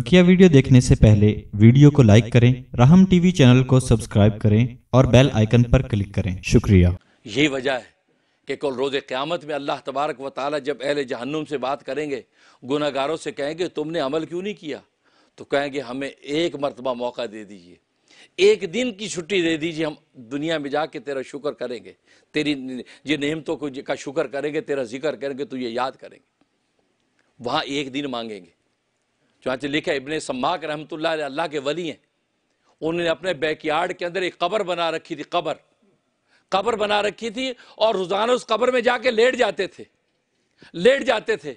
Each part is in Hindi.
बकिया वीडियो देखने से पहले वीडियो को लाइक करें राहम टीवी चैनल को सब्सक्राइब करें और बेल आइकन पर क्लिक करें शुक्रिया यही वजह है कि कल रोज़ क़्यामत में अल्लाह तबारक व ताली जब अहल जहन्नुम से बात करेंगे गुनागारों से कहेंगे तुमने अमल क्यों नहीं किया तो कहेंगे हमें एक मरतबा मौका दे दीजिए एक दिन की छुट्टी दे दीजिए हम दुनिया में जाके तेरा शुक्र करेंगे तेरी ये नेमतों को का शुक्र करेंगे तेरा जिक्र करेंगे तो ये याद करेंगे वहाँ एक दिन मांगेंगे चुनाचे लिखा इबन सम्माक रहमत अल्लाह के वली हैं उन्होंने अपने बैकयार्ड के अंदर एक कबर बना रखी थी कबर कबर बना रखी थी और रोज़ाना उस कबर में जाके लेट जाते थे लेट जाते थे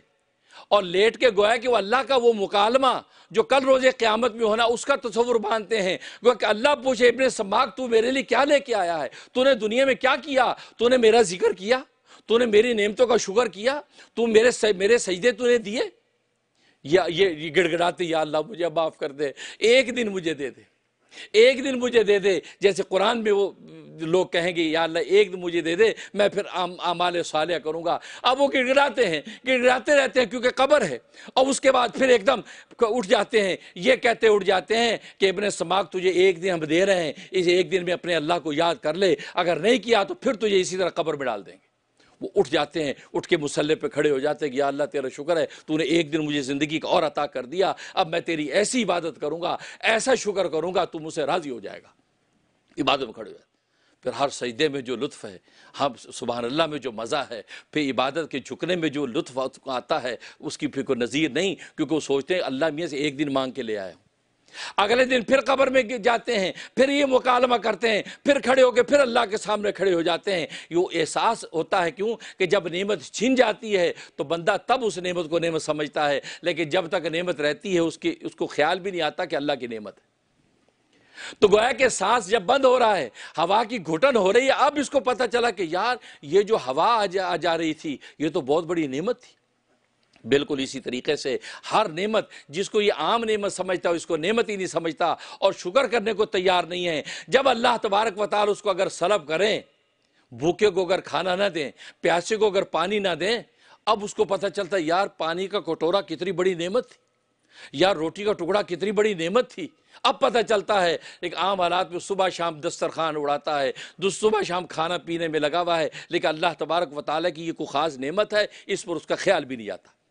और लेट के गोया कि वह अल्लाह का वो मुकालमा जो कल रोज़ क़्यामत में होना उसका तस्वुर बांधते हैं अल्लाह पूछे इबन सम्माक तू मेरे लिए क्या लेके आया है तूने दुनिया में क्या किया तूने मेरा जिक्र किया तूने मेरी नेमतों का शुक्र किया तू मेरे मेरे सजदे तूने दिए या ये, गिड़गड़ाते या अल्लाह मुझे माफ़ कर दे एक दिन मुझे दे दे एक दिन मुझे दे दे जैसे कुरान में वो लोग कहेंगे या अल्लाह एक दिन मुझे दे दे मैं फिर आमाल साल करूँगा अब वो गिड़गड़ाते हैं गिड़गड़ाते रहते हैं क्योंकि कबर है और उसके बाद फिर एकदम उठ जाते हैं ये कहते उठ जाते हैं कि इबन समाक तुझे एक दिन हम दे रहे हैं इस एक दिन में अपने अल्लाह को याद कर ले अगर नहीं किया तो फिर तुझे इसी तरह कबर में डाल देंगे वो उठ जाते हैं उठ के मुसल्ले पे खड़े हो जाते हैं कि अल्लाह तेरा शुक्र है तूने एक दिन मुझे ज़िंदगी का और अता कर दिया अब मैं तेरी ऐसी इबादत करूँगा ऐसा शुक्र करूँगा तू मुझसे राज़ी हो जाएगा इबादत में खड़े हो फिर हर सजदे में जो लुत्फ़ है हम सुबह अल्लाह में जो मज़ा है फिर इबादत के झुकने में जो लुत्फ़ आता है उसकी फिर कोई नज़ीर नहीं क्योंकि वो सोचते हैं अल्लाह मियाँ से एक दिन मांग के ले आया हूँ अगले दिन फिर कब्र में जाते हैं फिर ये मुकालमा करते हैं फिर खड़े होकर फिर अल्लाह के सामने खड़े हो जाते हैं यो एहसास होता है क्यों कि जब नेमत छीन जाती है तो बंदा तब उस नेमत को नेमत समझता है लेकिन जब तक नेमत रहती है उसकी उसको ख्याल भी नहीं आता कि अल्लाह की नेमत है तो गोया के सांस जब बंद हो रहा है हवा की घुटन हो रही है अब इसको पता चला कि यार ये जो हवा आ जा, आ जा रही थी ये तो बहुत बड़ी नेमत थी बिल्कुल इसी तरीके से हर नेमत जिसको ये आम नेमत समझता है इसको नेमत ही नहीं समझता और शुक्र करने को तैयार नहीं है जब अल्लाह तबारक वाल उसको अगर सलब करें भूखे को अगर खाना ना दें प्यासे को अगर पानी ना दें अब उसको पता चलता यार पानी का कटोरा कितनी बड़ी नेमत थी यार रोटी का टुकड़ा कितनी बड़ी नेमत थी अब पता चलता है एक आम हालात में सुबह शाम दस्तरखान उड़ाता है जो सुबह शाम खाना पीने में लगा हुआ है लेकिन अल्लाह तबारक वाली की ये कोई ख़ास नेमत है इस पर उसका ख्याल भी नहीं आता